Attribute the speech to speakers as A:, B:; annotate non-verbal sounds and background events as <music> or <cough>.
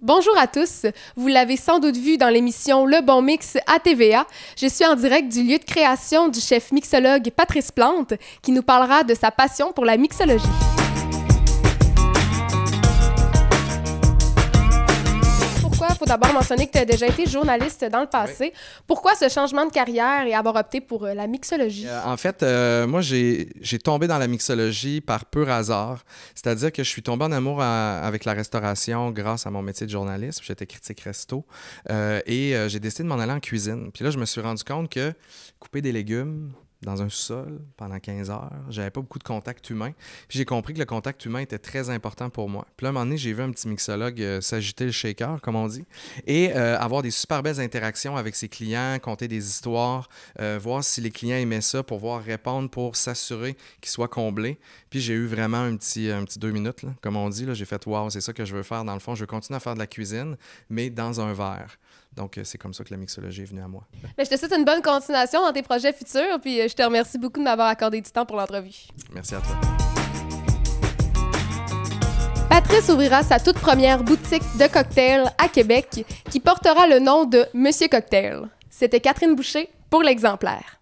A: Bonjour à tous. Vous l'avez sans doute vu dans l'émission Le Bon Mix à TVA. Je suis en direct du lieu de création du chef mixologue Patrice Plante qui nous parlera de sa passion pour la mixologie. faut d'abord mentionner que tu as déjà été journaliste dans le passé. Pourquoi ce changement de carrière et avoir opté pour euh, la mixologie? Euh,
B: en fait, euh, moi, j'ai tombé dans la mixologie par pur hasard. C'est-à-dire que je suis tombé en amour avec la restauration grâce à mon métier de journaliste. J'étais critique resto et j'ai décidé de m'en aller en cuisine. Puis là, je me suis rendu compte que couper des légumes, dans un sous-sol pendant 15 heures. n'avais pas beaucoup de contact humain. Puis j'ai compris que le contact humain était très important pour moi. Puis là, à un moment donné, j'ai vu un petit mixologue euh, s'agiter le shaker, comme on dit, et euh, avoir des super belles interactions avec ses clients, compter des histoires, euh, voir si les clients aimaient ça, pour voir répondre, pour s'assurer qu'ils soient comblés. Puis j'ai eu vraiment un petit, un petit deux minutes, comme on dit. J'ai fait « wow, c'est ça que je veux faire. Dans le fond, je veux continuer à faire de la cuisine, mais dans un verre ». Donc, euh, c'est comme ça que la mixologie est venue à moi. <laughs>
C: Ben, je te souhaite une bonne continuation dans tes projets futurs, puis euh, je te remercie beaucoup de m'avoir accordé du temps pour l'entrevue. Merci à toi. Patrice
A: ouvrira sa toute première boutique de cocktails à Québec qui portera le nom de Monsieur Cocktail. C'était Catherine Boucher pour l'exemplaire.